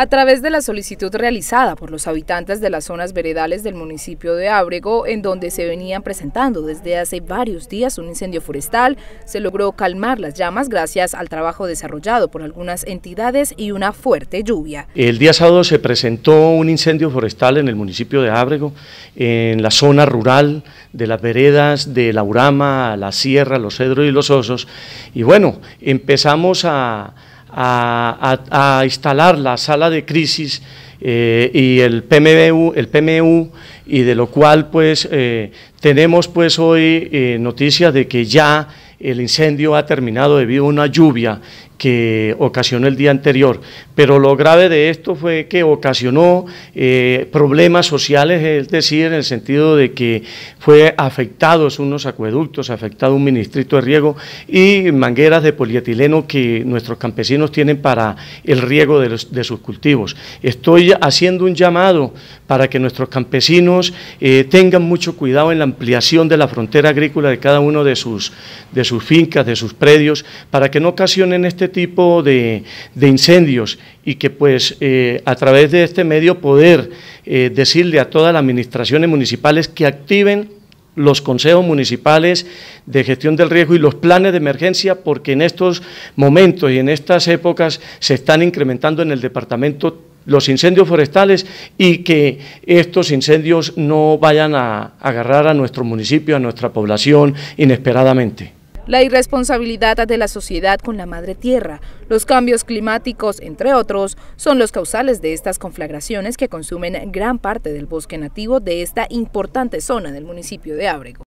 A través de la solicitud realizada por los habitantes de las zonas veredales del municipio de Ábrego, en donde se venían presentando desde hace varios días un incendio forestal, se logró calmar las llamas gracias al trabajo desarrollado por algunas entidades y una fuerte lluvia. El día sábado se presentó un incendio forestal en el municipio de Ábrego, en la zona rural de las veredas de La Urama, La Sierra, Los Cedros y Los Osos. Y bueno, empezamos a a, instalar la sala de crisis eh, y el PMU, el PMU, y de lo cual pues eh, tenemos pues hoy eh, noticias de que ya el incendio ha terminado debido a una lluvia que ocasionó el día anterior. Pero lo grave de esto fue que ocasionó eh, problemas sociales, es decir, en el sentido de que fue afectados unos acueductos, afectado un ministrito de riego y mangueras de polietileno que nuestros campesinos tienen para el riego de, sus cultivos. Estoy haciendo un llamado para que nuestros campesinos eh, tengan mucho cuidado en la ampliación de la frontera agrícola de cada uno de sus, de sus fincas, de sus predios, para que no ocasionen este tipo de, incendios y que pues eh, a través de este medio poder eh, decirle a todas las administraciones municipales que activen los consejos municipales de gestión del riesgo y los planes de emergencia, porque en estos momentos y en estas épocas se están incrementando en el departamento los incendios forestales y que estos incendios no vayan a agarrar a nuestro municipio, a nuestra población inesperadamente la irresponsabilidad de la sociedad con la madre tierra, los cambios climáticos, entre otros, son los causales de estas conflagraciones que consumen gran parte del bosque nativo de esta importante zona del municipio de Ábrego.